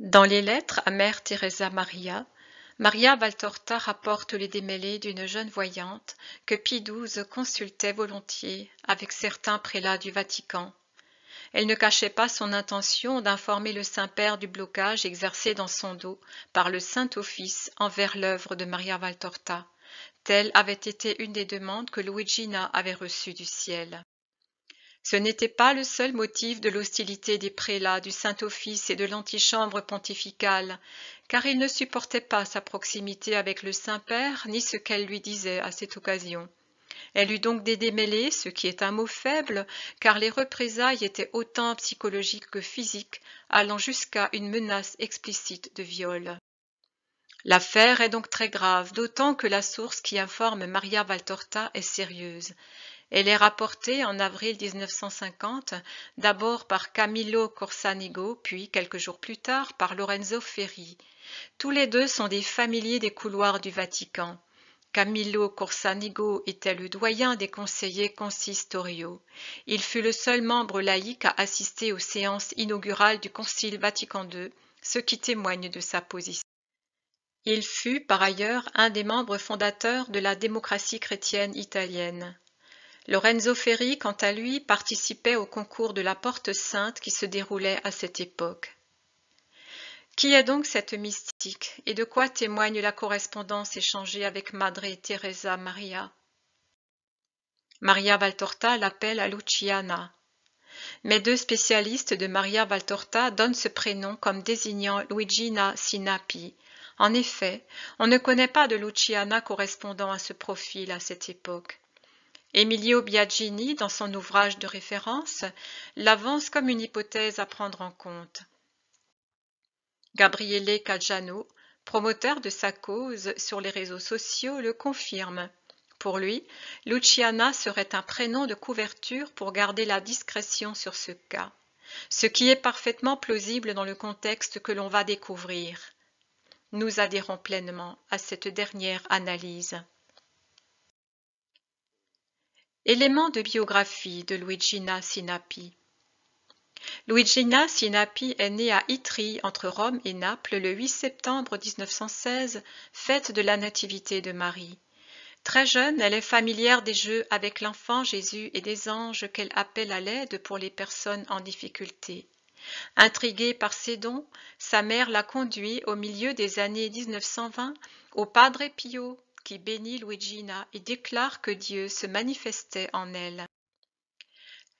Dans les lettres à Mère Teresa Maria, Maria Valtorta rapporte les démêlés d'une jeune voyante que Pie consultait volontiers avec certains prélats du Vatican. Elle ne cachait pas son intention d'informer le Saint-Père du blocage exercé dans son dos par le Saint-Office envers l'œuvre de Maria Valtorta. Telle avait été une des demandes que Luigina avait reçues du ciel. Ce n'était pas le seul motif de l'hostilité des prélats, du Saint-Office et de l'antichambre pontificale, car ils ne supportaient pas sa proximité avec le Saint-Père, ni ce qu'elle lui disait à cette occasion. Elle eut donc des démêlés, ce qui est un mot faible, car les représailles étaient autant psychologiques que physiques, allant jusqu'à une menace explicite de viol. L'affaire est donc très grave, d'autant que la source qui informe Maria Valtorta est sérieuse. Elle est rapportée en avril 1950, d'abord par Camillo Corsanigo, puis quelques jours plus tard par Lorenzo Ferri. Tous les deux sont des familiers des couloirs du Vatican. Camillo Corsanigo était le doyen des conseillers consistoriaux. Il fut le seul membre laïque à assister aux séances inaugurales du Concile Vatican II, ce qui témoigne de sa position. Il fut, par ailleurs, un des membres fondateurs de la démocratie chrétienne italienne. Lorenzo Ferri, quant à lui, participait au concours de la Porte Sainte qui se déroulait à cette époque. Qui est donc cette mystique et de quoi témoigne la correspondance échangée avec Madre Teresa Maria Maria Valtorta l'appelle à Luciana. Mais deux spécialistes de Maria Valtorta donnent ce prénom comme désignant Luigina Sinapi. En effet, on ne connaît pas de Luciana correspondant à ce profil à cette époque. Emilio Biagini, dans son ouvrage de référence, l'avance comme une hypothèse à prendre en compte. Gabriele Caggiano, promoteur de sa cause sur les réseaux sociaux, le confirme. Pour lui, Luciana serait un prénom de couverture pour garder la discrétion sur ce cas, ce qui est parfaitement plausible dans le contexte que l'on va découvrir. Nous adhérons pleinement à cette dernière analyse. Éléments de biographie de Luigina Sinapi. Luigina Sinapi est née à Itri, entre Rome et Naples, le 8 septembre 1916, fête de la Nativité de Marie. Très jeune, elle est familière des jeux avec l'enfant Jésus et des anges qu'elle appelle à l'aide pour les personnes en difficulté. Intriguée par ses dons, sa mère l'a conduit au milieu des années 1920 au Padre Pio, bénit Luigina et déclare que Dieu se manifestait en elle.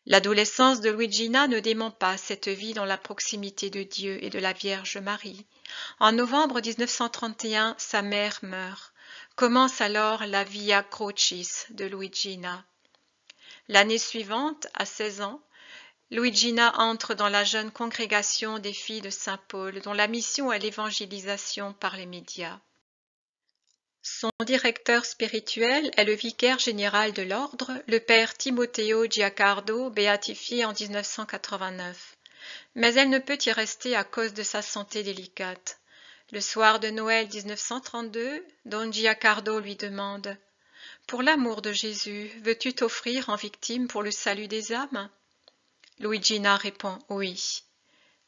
L'adolescence de Luigina ne dément pas cette vie dans la proximité de Dieu et de la Vierge Marie. En novembre 1931, sa mère meurt. Commence alors la Via Crocis de Luigina. L'année suivante, à 16 ans, Luigina entre dans la jeune congrégation des filles de Saint Paul, dont la mission est l'évangélisation par les médias. Son directeur spirituel est le vicaire général de l'ordre, le père Timoteo Giacardo, béatifié en 1989. Mais elle ne peut y rester à cause de sa santé délicate. Le soir de Noël 1932, Don Giacardo lui demande Pour l'amour de Jésus, veux-tu t'offrir en victime pour le salut des âmes Luigina répond Oui.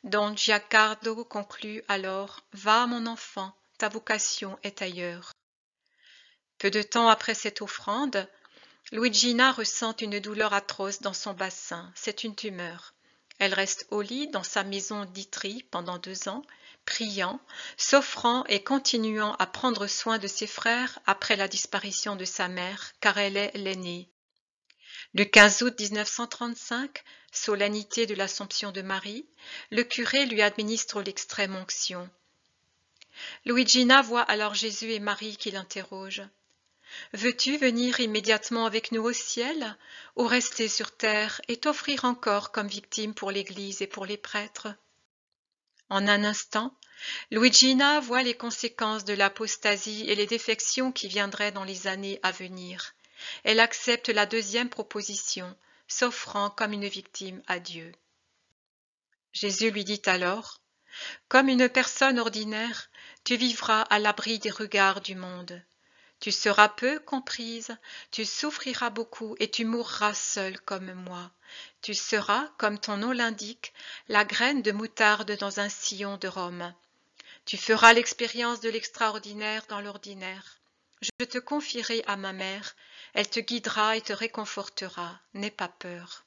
Don Giacardo conclut alors Va, mon enfant, ta vocation est ailleurs. Peu de temps après cette offrande, Luigina ressent une douleur atroce dans son bassin. C'est une tumeur. Elle reste au lit dans sa maison d'Itri pendant deux ans, priant, s'offrant et continuant à prendre soin de ses frères après la disparition de sa mère, car elle est l'aînée. Le 15 août 1935, solennité de l'Assomption de Marie, le curé lui administre l'extrême onction. Luigina voit alors Jésus et Marie qui l'interrogent. Veux-tu venir immédiatement avec nous au ciel, ou rester sur terre et t'offrir encore comme victime pour l'Église et pour les prêtres En un instant, Luigina voit les conséquences de l'apostasie et les défections qui viendraient dans les années à venir. Elle accepte la deuxième proposition, s'offrant comme une victime à Dieu. Jésus lui dit alors Comme une personne ordinaire, tu vivras à l'abri des regards du monde. Tu seras peu comprise, tu souffriras beaucoup et tu mourras seule comme moi. Tu seras, comme ton nom l'indique, la graine de moutarde dans un sillon de Rome. Tu feras l'expérience de l'extraordinaire dans l'ordinaire. Je te confierai à ma mère, elle te guidera et te réconfortera, n'aie pas peur.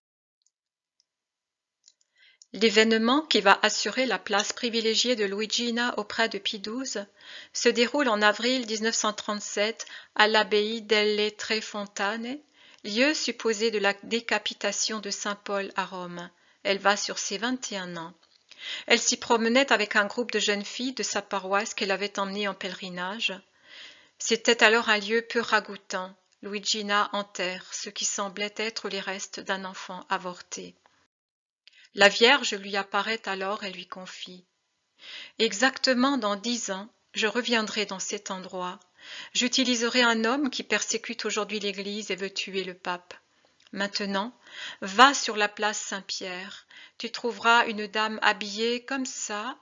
L'événement, qui va assurer la place privilégiée de Luigina auprès de Pidouze se déroule en avril 1937 à l'abbaye delle Tre lieu supposé de la décapitation de saint Paul à Rome. Elle va sur ses 21 ans. Elle s'y promenait avec un groupe de jeunes filles de sa paroisse qu'elle avait emmenées en pèlerinage. C'était alors un lieu peu ragoûtant. Luigina terre, ce qui semblait être les restes d'un enfant avorté. La Vierge lui apparaît alors et lui confie Exactement dans dix ans, je reviendrai dans cet endroit. J'utiliserai un homme qui persécute aujourd'hui l'Église et veut tuer le pape. Maintenant, va sur la place Saint-Pierre. Tu trouveras une dame habillée comme ça,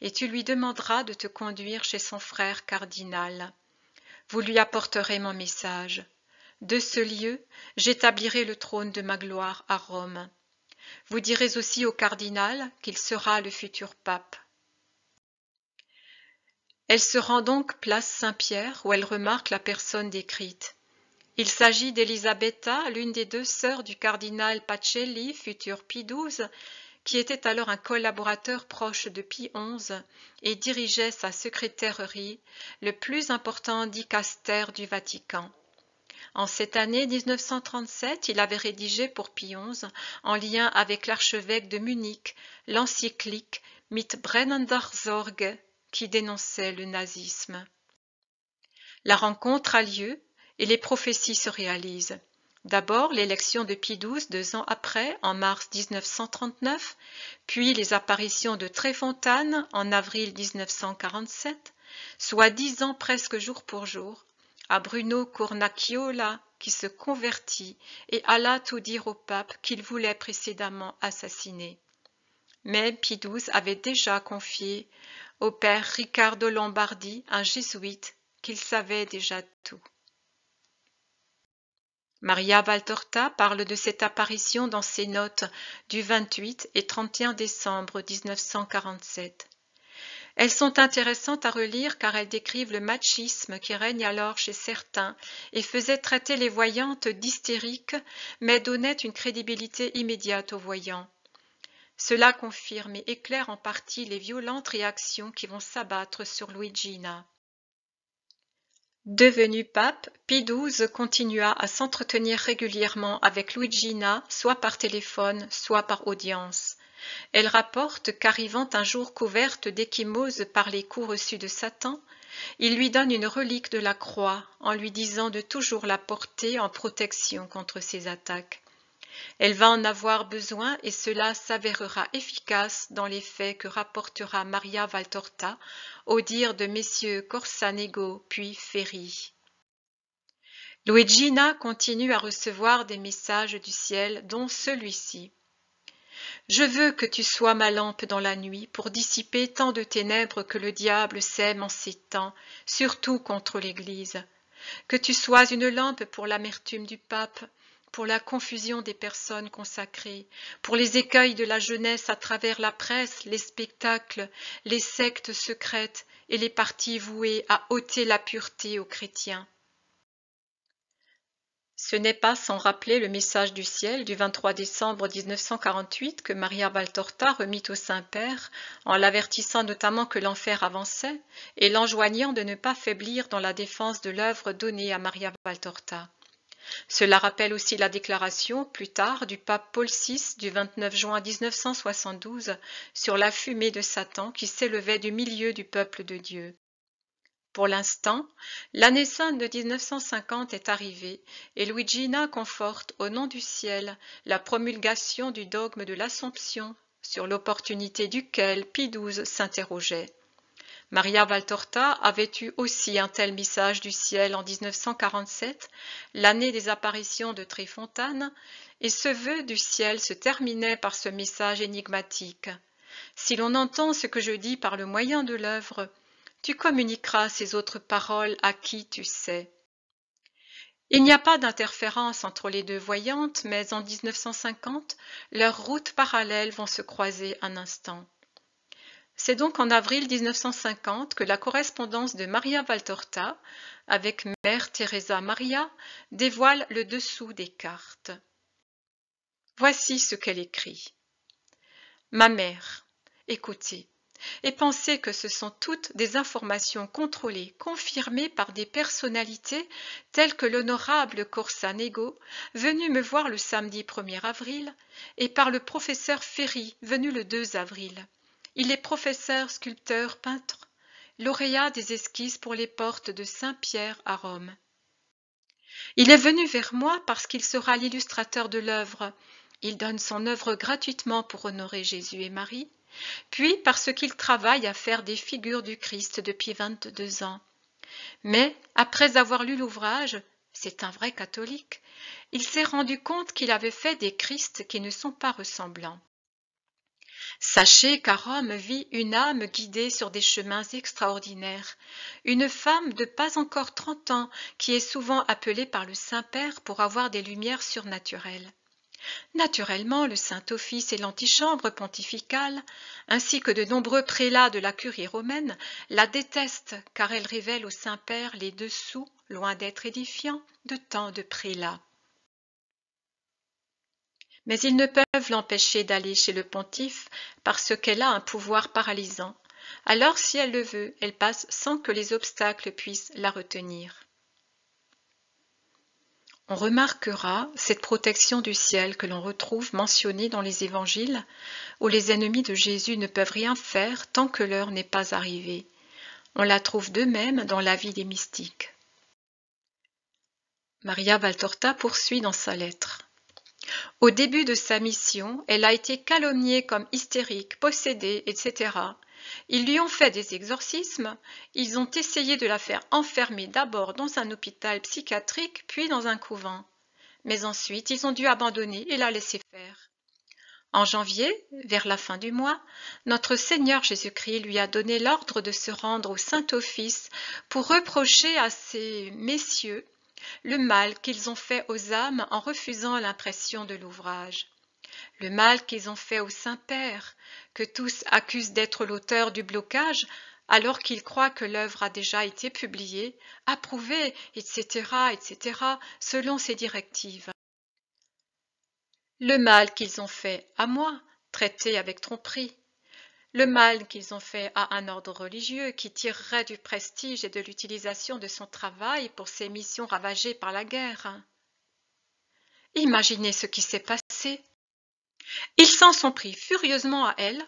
et tu lui demanderas de te conduire chez son frère cardinal. Vous lui apporterez mon message. De ce lieu, j'établirai le trône de ma gloire à Rome. Vous direz aussi au cardinal qu'il sera le futur pape. Elle se rend donc place Saint-Pierre où elle remarque la personne décrite. Il s'agit d'Elisabetta, l'une des deux sœurs du cardinal Pacelli, futur Pie XII, qui était alors un collaborateur proche de Pie XI et dirigeait sa secrétairerie, le plus important dicaster du Vatican. En cette année 1937, il avait rédigé pour Pie XI, en lien avec l'archevêque de Munich, l'encyclique Mit brennender Sorge qui dénonçait le nazisme. La rencontre a lieu et les prophéties se réalisent. D'abord l'élection de Pie XII deux ans après, en mars 1939, puis les apparitions de Tréfontaine en avril 1947, soit dix ans presque jour pour jour, à Bruno Cornacchiola qui se convertit et alla tout dire au pape qu'il voulait précédemment assassiner. Mais Pie XII avait déjà confié au père Riccardo Lombardi, un jésuite, qu'il savait déjà tout. Maria Valtorta parle de cette apparition dans ses notes du 28 et 31 décembre 1947. Elles sont intéressantes à relire car elles décrivent le machisme qui règne alors chez certains et faisait traiter les voyantes d'hystériques, mais donnait une crédibilité immédiate aux voyants. Cela confirme et éclaire en partie les violentes réactions qui vont s'abattre sur Luigina. Devenu pape, Pie XII continua à s'entretenir régulièrement avec Luigina, soit par téléphone, soit par audience. Elle rapporte qu'arrivant un jour couverte d'échymose par les coups reçus de Satan, il lui donne une relique de la croix en lui disant de toujours la porter en protection contre ses attaques. Elle va en avoir besoin et cela s'avérera efficace dans les faits que rapportera Maria Valtorta au dire de messieurs Corsanego puis Ferri. Luigina continue à recevoir des messages du ciel, dont celui-ci. Je veux que tu sois ma lampe dans la nuit pour dissiper tant de ténèbres que le diable sème en ces temps, surtout contre l'Église. Que tu sois une lampe pour l'amertume du pape, pour la confusion des personnes consacrées, pour les écueils de la jeunesse à travers la presse, les spectacles, les sectes secrètes et les partis voués à ôter la pureté aux chrétiens. Ce n'est pas sans rappeler le message du ciel du 23 décembre 1948 que Maria Valtorta remit au Saint-Père en l'avertissant notamment que l'enfer avançait et l'enjoignant de ne pas faiblir dans la défense de l'œuvre donnée à Maria Valtorta. Cela rappelle aussi la déclaration plus tard du pape Paul VI du 29 juin 1972 sur la fumée de Satan qui s'élevait du milieu du peuple de Dieu. Pour l'instant, l'année sainte de 1950 est arrivée et Luigina conforte au nom du ciel la promulgation du dogme de l'Assomption sur l'opportunité duquel Pie XII s'interrogeait. Maria Valtorta avait eu aussi un tel message du ciel en 1947, l'année des apparitions de Trifontane, et ce vœu du ciel se terminait par ce message énigmatique. Si l'on entend ce que je dis par le moyen de l'œuvre, tu communiqueras ces autres paroles à qui tu sais. Il n'y a pas d'interférence entre les deux voyantes, mais en 1950, leurs routes parallèles vont se croiser un instant. C'est donc en avril 1950 que la correspondance de Maria Valtorta avec Mère Teresa Maria dévoile le dessous des cartes. Voici ce qu'elle écrit. Ma mère, écoutez, et penser que ce sont toutes des informations contrôlées, confirmées par des personnalités telles que l'honorable Corsanego, venu me voir le samedi 1er avril, et par le professeur Ferry, venu le 2 avril. Il est professeur, sculpteur, peintre, lauréat des esquisses pour les portes de Saint-Pierre à Rome. Il est venu vers moi parce qu'il sera l'illustrateur de l'œuvre. Il donne son œuvre gratuitement pour honorer Jésus et Marie, puis parce qu'il travaille à faire des figures du Christ depuis vingt-deux ans. Mais, après avoir lu l'ouvrage, c'est un vrai catholique, il s'est rendu compte qu'il avait fait des Christs qui ne sont pas ressemblants. Sachez qu'à Rome vit une âme guidée sur des chemins extraordinaires, une femme de pas encore trente ans qui est souvent appelée par le Saint-Père pour avoir des lumières surnaturelles. Naturellement, le Saint-Office et l'antichambre pontificale, ainsi que de nombreux prélats de la curie romaine, la détestent car elle révèle au Saint-Père les dessous, loin d'être édifiants, de tant de prélats. Mais ils ne peuvent l'empêcher d'aller chez le pontife parce qu'elle a un pouvoir paralysant. Alors, si elle le veut, elle passe sans que les obstacles puissent la retenir. On remarquera cette protection du ciel que l'on retrouve mentionnée dans les évangiles, où les ennemis de Jésus ne peuvent rien faire tant que l'heure n'est pas arrivée. On la trouve de même dans la vie des mystiques. Maria Valtorta poursuit dans sa lettre. Au début de sa mission, elle a été calomniée comme hystérique, possédée, etc. Ils lui ont fait des exorcismes, ils ont essayé de la faire enfermer d'abord dans un hôpital psychiatrique puis dans un couvent. Mais ensuite, ils ont dû abandonner et la laisser faire. En janvier, vers la fin du mois, notre Seigneur Jésus-Christ lui a donné l'ordre de se rendre au Saint-Office pour reprocher à ces messieurs le mal qu'ils ont fait aux âmes en refusant l'impression de l'ouvrage. Le mal qu'ils ont fait au Saint-Père, que tous accusent d'être l'auteur du blocage, alors qu'ils croient que l'œuvre a déjà été publiée, approuvée, etc., etc., selon ses directives. Le mal qu'ils ont fait à moi, traité avec tromperie. Le mal qu'ils ont fait à un ordre religieux qui tirerait du prestige et de l'utilisation de son travail pour ses missions ravagées par la guerre. Imaginez ce qui s'est passé. Ils s'en sont pris furieusement à elle,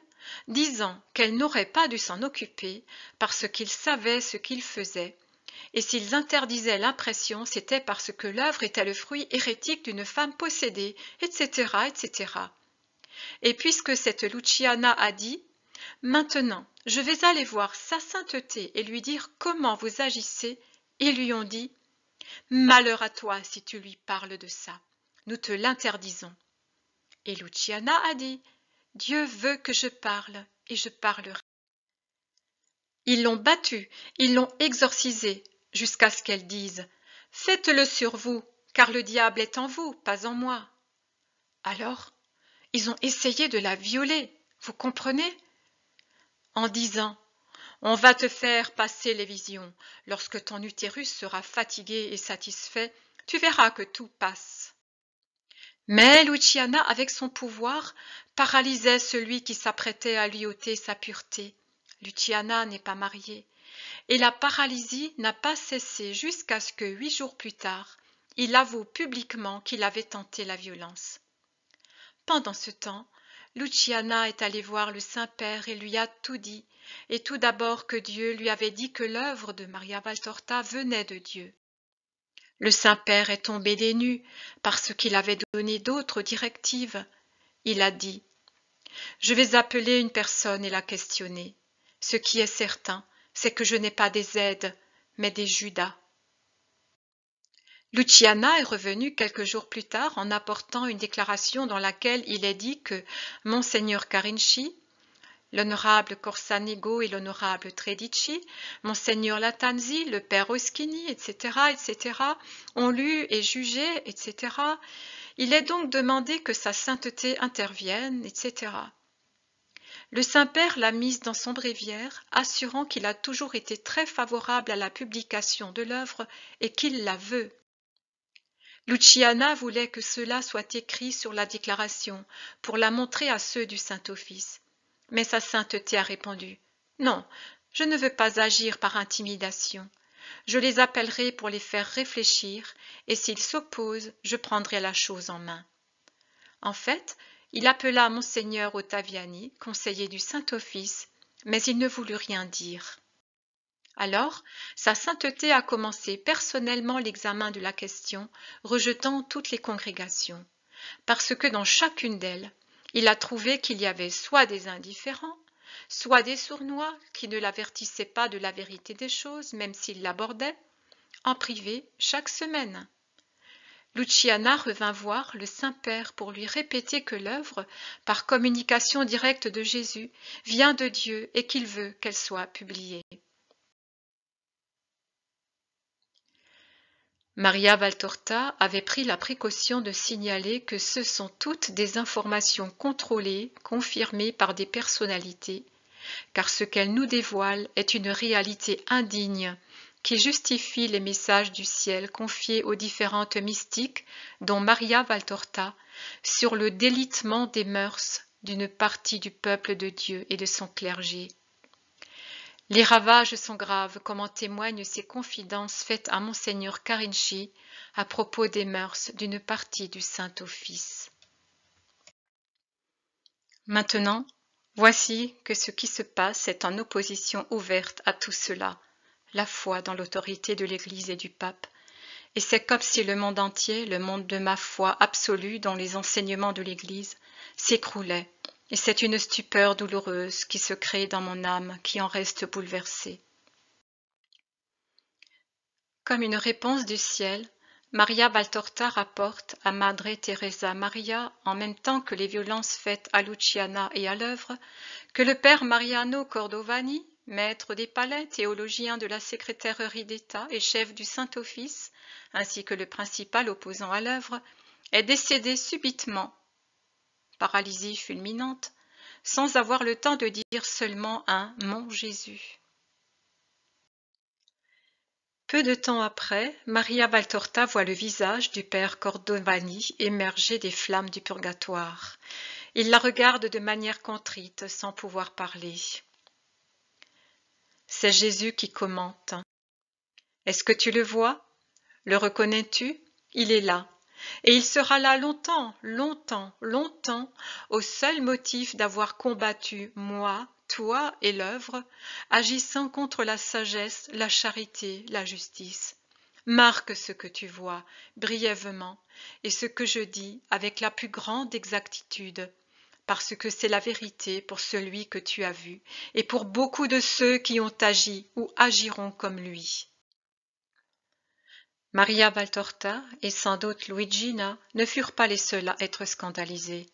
disant qu'elle n'aurait pas dû s'en occuper parce qu'ils savaient ce qu'ils faisaient, et s'ils interdisaient l'impression, c'était parce que l'œuvre était le fruit hérétique d'une femme possédée, etc., etc. Et puisque cette Luciana a dit Maintenant, je vais aller voir sa sainteté et lui dire comment vous agissez, ils lui ont dit Malheur à toi si tu lui parles de ça. Nous te l'interdisons. Et Luciana a dit Dieu veut que je parle, et je parlerai. Ils l'ont battue, ils l'ont exorcisée, jusqu'à ce qu'elle dise Faites-le sur vous, car le diable est en vous, pas en moi. Alors, ils ont essayé de la violer, vous comprenez En disant On va te faire passer les visions. Lorsque ton utérus sera fatigué et satisfait, tu verras que tout passe. Mais Luciana, avec son pouvoir, paralysait celui qui s'apprêtait à lui ôter sa pureté. Luciana n'est pas mariée. Et la paralysie n'a pas cessé jusqu'à ce que, huit jours plus tard, il avoue publiquement qu'il avait tenté la violence. Pendant ce temps, Luciana est allée voir le Saint-Père et lui a tout dit, et tout d'abord que Dieu lui avait dit que l'œuvre de Maria Valtorta venait de Dieu. Le Saint-Père est tombé des nues parce qu'il avait donné d'autres directives. Il a dit Je vais appeler une personne et la questionner. Ce qui est certain, c'est que je n'ai pas des aides, mais des Judas. Luciana est revenu quelques jours plus tard en apportant une déclaration dans laquelle il est dit que Monseigneur Carinci l'honorable Corsanego et l'honorable Tredici, Monseigneur Latanzi, le père Oschini, etc., etc., ont lu et jugé, etc. Il est donc demandé que sa sainteté intervienne, etc. Le Saint-Père l'a mise dans son bréviaire, assurant qu'il a toujours été très favorable à la publication de l'œuvre et qu'il la veut. Luciana voulait que cela soit écrit sur la déclaration, pour la montrer à ceux du Saint-Office. Mais sa sainteté a répondu Non, je ne veux pas agir par intimidation. Je les appellerai pour les faire réfléchir, et s'ils s'opposent, je prendrai la chose en main. En fait, il appela monseigneur Ottaviani, conseiller du Saint-Office, mais il ne voulut rien dire. Alors, sa sainteté a commencé personnellement l'examen de la question, rejetant toutes les congrégations, parce que dans chacune d'elles, il a trouvé qu'il y avait soit des indifférents, soit des sournois qui ne l'avertissaient pas de la vérité des choses, même s'ils l'abordaient, en privé chaque semaine. Luciana revint voir le Saint-Père pour lui répéter que l'œuvre, par communication directe de Jésus, vient de Dieu et qu'il veut qu'elle soit publiée. Maria Valtorta avait pris la précaution de signaler que ce sont toutes des informations contrôlées, confirmées par des personnalités, car ce qu'elle nous dévoile est une réalité indigne qui justifie les messages du ciel confiés aux différentes mystiques, dont Maria Valtorta, sur le délitement des mœurs d'une partie du peuple de Dieu et de son clergé, les ravages sont graves, comme en témoignent ces confidences faites à monseigneur Carinci à propos des mœurs d'une partie du Saint-Office. Maintenant, voici que ce qui se passe est en opposition ouverte à tout cela, la foi dans l'autorité de l'Église et du pape, et c'est comme si le monde entier, le monde de ma foi absolue dans les enseignements de l'Église, s'écroulait et c'est une stupeur douloureuse qui se crée dans mon âme qui en reste bouleversée. Comme une réponse du ciel, Maria Valtorta rapporte à Madre Teresa Maria, en même temps que les violences faites à Luciana et à l'œuvre, que le père Mariano Cordovani, maître des palais, théologien de la secrétairerie d'État et chef du Saint-Office, ainsi que le principal opposant à l'œuvre, est décédé subitement paralysie fulminante, sans avoir le temps de dire seulement un Mon Jésus. Peu de temps après, Maria Valtorta voit le visage du père Cordovani émerger des flammes du purgatoire. Il la regarde de manière contrite, sans pouvoir parler. C'est Jésus qui commente. Est-ce que tu le vois Le reconnais-tu Il est là, et il sera là longtemps, longtemps, longtemps, au seul motif d'avoir combattu, moi, toi et l'œuvre, agissant contre la sagesse, la charité, la justice. Marque ce que tu vois, brièvement, et ce que je dis avec la plus grande exactitude, parce que c'est la vérité pour celui que tu as vu, et pour beaucoup de ceux qui ont agi ou agiront comme lui. Maria Valtorta et sans doute Luigina ne furent pas les seuls à être scandalisés.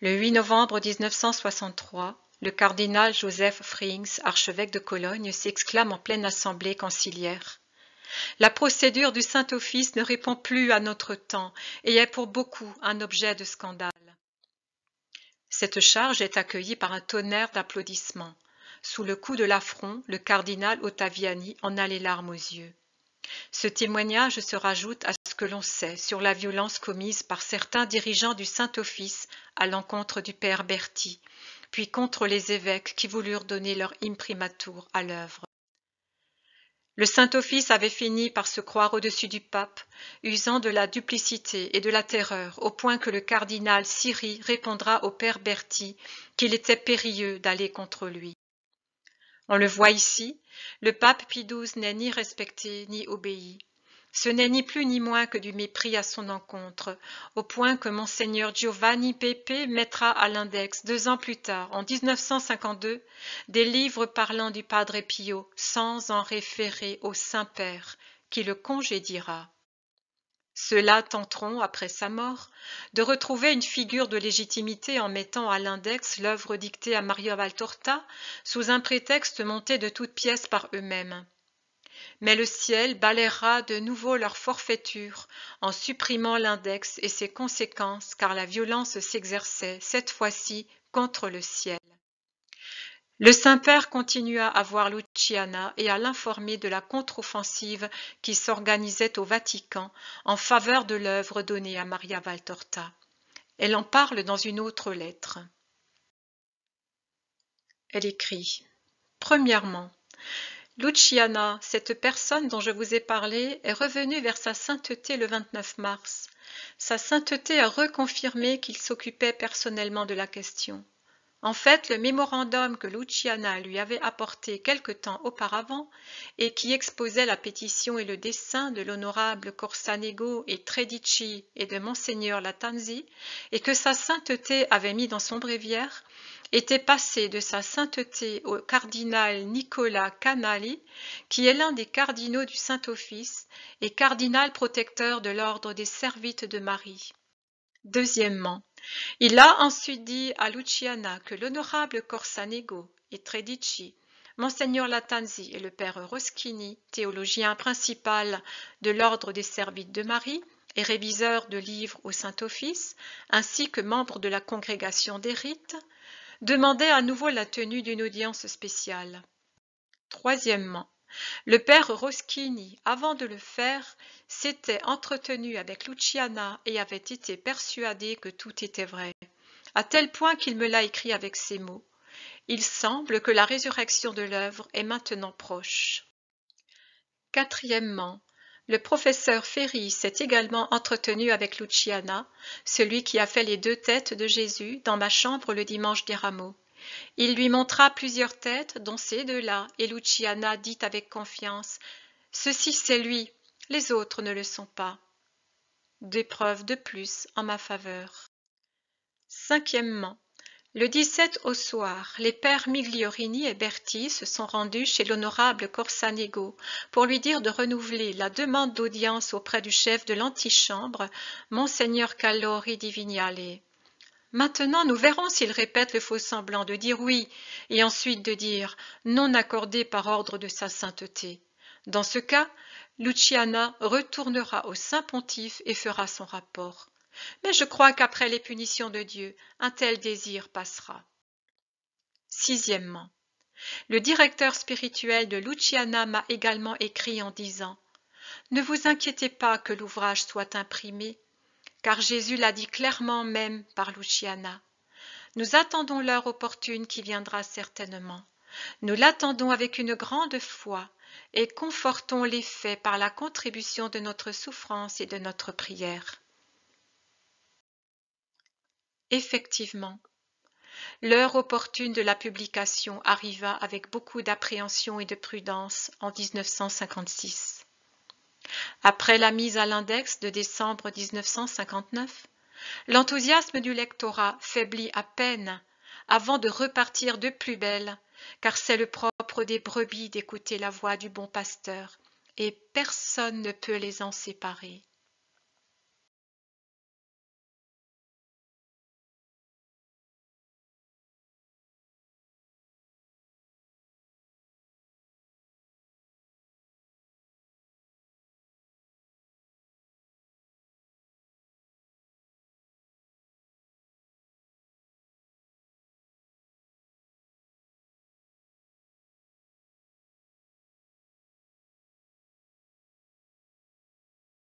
Le 8 novembre 1963, le cardinal Joseph Frings, archevêque de Cologne, s'exclame en pleine assemblée conciliaire la procédure du Saint-Office ne répond plus à notre temps et est pour beaucoup un objet de scandale. Cette charge est accueillie par un tonnerre d'applaudissements. Sous le coup de l'affront, le cardinal Ottaviani en a les larmes aux yeux. Ce témoignage se rajoute à ce que l'on sait sur la violence commise par certains dirigeants du Saint-Office à l'encontre du père Berti, puis contre les évêques qui voulurent donner leur imprimatur à l'œuvre. Le Saint-Office avait fini par se croire au-dessus du pape, usant de la duplicité et de la terreur, au point que le cardinal Siri répondra au père Berti qu'il était périlleux d'aller contre lui. On le voit ici, le pape Pie XII n'est ni respecté ni obéi. Ce n'est ni plus ni moins que du mépris à son encontre, au point que monseigneur Giovanni Pepe mettra à l'index deux ans plus tard, en 1952, des livres parlant du padre Pio sans en référer au Saint-Père, qui le congédiera. Ceux-là tenteront, après sa mort, de retrouver une figure de légitimité en mettant à l'index l'œuvre dictée à Mario Valtorta sous un prétexte monté de toutes pièces par eux-mêmes. Mais le ciel balayera de nouveau leur forfaiture en supprimant l'index et ses conséquences car la violence s'exerçait, cette fois-ci, contre le ciel. Le Saint-Père continua à voir Luciana et à l'informer de la contre-offensive qui s'organisait au Vatican en faveur de l'œuvre donnée à Maria Valtorta. Elle en parle dans une autre lettre. Elle écrit Premièrement, Luciana, cette personne dont je vous ai parlé, est revenue vers sa sainteté le 29 mars. Sa sainteté a reconfirmé qu'il s'occupait personnellement de la question. En fait, le mémorandum que Luciana lui avait apporté quelque temps auparavant et qui exposait la pétition et le dessein de l'honorable Corsanego et Tredici et de monseigneur Latanzi et que sa sainteté avait mis dans son bréviaire était passé de sa sainteté au cardinal Nicolas Canali, qui est l'un des cardinaux du Saint-Office et cardinal protecteur de l'ordre des servites de Marie. Deuxièmement, il a ensuite dit à Luciana que l'honorable Corsanego et Tredici, Monseigneur Latanzi et le père Roschini, théologien principal de l'ordre des servites de Marie et réviseur de livres au Saint-Office, ainsi que membre de la congrégation des rites, demandaient à nouveau la tenue d'une audience spéciale. Troisièmement, le père Roschini, avant de le faire, s'était entretenu avec Luciana et avait été persuadé que tout était vrai, à tel point qu'il me l'a écrit avec ces mots. Il semble que la résurrection de l'œuvre est maintenant proche. Quatrièmement, le professeur Ferry s'est également entretenu avec Luciana, celui qui a fait les deux têtes de Jésus dans ma chambre le dimanche des rameaux. Il lui montra plusieurs têtes, dont ces deux-là, et Luciana dit avec confiance Ceci, c'est lui, les autres ne le sont pas. Des preuves de plus en ma faveur. Cinquièmement, le 17 au soir, les pères Migliorini et Berti se sont rendus chez l'honorable Corsanego pour lui dire de renouveler la demande d'audience auprès du chef de l'antichambre, monseigneur Calori di Vignale. Maintenant, nous verrons s'il répète le faux-semblant de dire oui, et ensuite de dire non accordé par ordre de sa sainteté. Dans ce cas, Luciana retournera au saint pontife et fera son rapport. Mais je crois qu'après les punitions de Dieu, un tel désir passera. Sixièmement, le directeur spirituel de Luciana m'a également écrit en disant Ne vous inquiétez pas que l'ouvrage soit imprimé, car Jésus l'a dit clairement même par Luciana. Nous attendons l'heure opportune qui viendra certainement. Nous l'attendons avec une grande foi et confortons les faits par la contribution de notre souffrance et de notre prière. Effectivement, l'heure opportune de la publication arriva avec beaucoup d'appréhension et de prudence en 1956. Après la mise à l'index de décembre 1959, l'enthousiasme du lectorat faiblit à peine avant de repartir de plus belle, car c'est le propre des brebis d'écouter la voix du bon pasteur, et personne ne peut les en séparer.